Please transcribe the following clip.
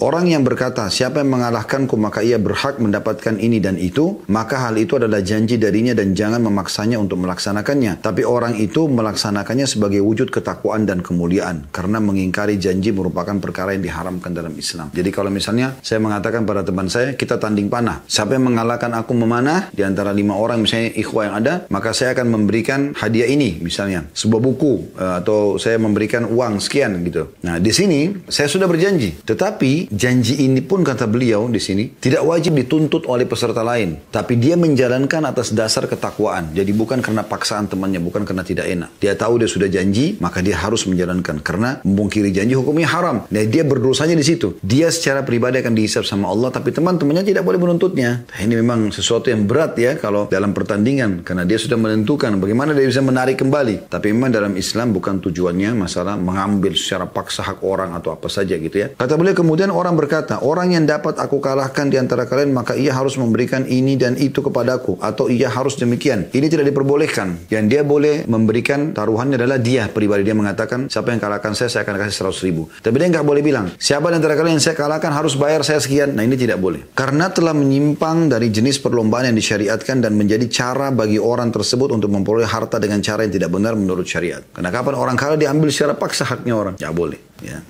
Orang yang berkata, siapa yang mengalahkanku maka ia berhak mendapatkan ini dan itu, maka hal itu adalah janji darinya dan jangan memaksanya untuk melaksanakannya. Tapi orang itu melaksanakannya sebagai wujud ketakwaan dan kemuliaan, karena mengingkari janji merupakan perkara yang diharamkan dalam Islam. Jadi kalau misalnya saya mengatakan pada teman saya, kita tanding panah. Siapa yang mengalahkan aku memanah, di antara lima orang misalnya ikhwah yang ada, maka saya akan memberikan hadiah ini misalnya, sebuah buku, eh, atau saya memberikan uang sekian gitu. Nah di sini saya sudah berjanji, tetapi janji ini pun kata beliau di sini tidak wajib dituntut oleh peserta lain, tapi dia menjalankan atas dasar ketakwaan. Jadi bukan karena paksaan temannya, bukan karena tidak enak. Dia tahu dia sudah janji, maka dia harus menjalankan karena membungkiri janji hukumnya haram. Nah, dia berdosanya di situ. Dia secara pribadi akan dihisap sama Allah, tapi teman-temannya tidak boleh menuntutnya. Nah, ini memang sesuatu yang berat ya kalau dalam pertandingan karena dia sudah menentukan bagaimana dia bisa menarik kembali. Tapi memang dalam Islam bukan tujuannya masalah mengambil secara paksa hak orang atau apa saja gitu ya. Kata beliau kemudian orang berkata, orang yang dapat aku kalahkan di antara kalian, maka ia harus memberikan ini dan itu kepadaku. Atau ia harus demikian. Ini tidak diperbolehkan. Yang dia boleh memberikan taruhannya adalah dia pribadi. Dia mengatakan, siapa yang kalahkan saya, saya akan kasih 100 ribu. Tapi dia nggak boleh bilang, siapa di antara kalian yang saya kalahkan harus bayar saya sekian. Nah ini tidak boleh. Karena telah menyimpang dari jenis perlombaan yang disyariatkan dan menjadi cara bagi orang tersebut untuk memperoleh harta dengan cara yang tidak benar menurut syariat. Karena kapan orang kalah diambil secara paksa haknya orang? Ya boleh. Ya.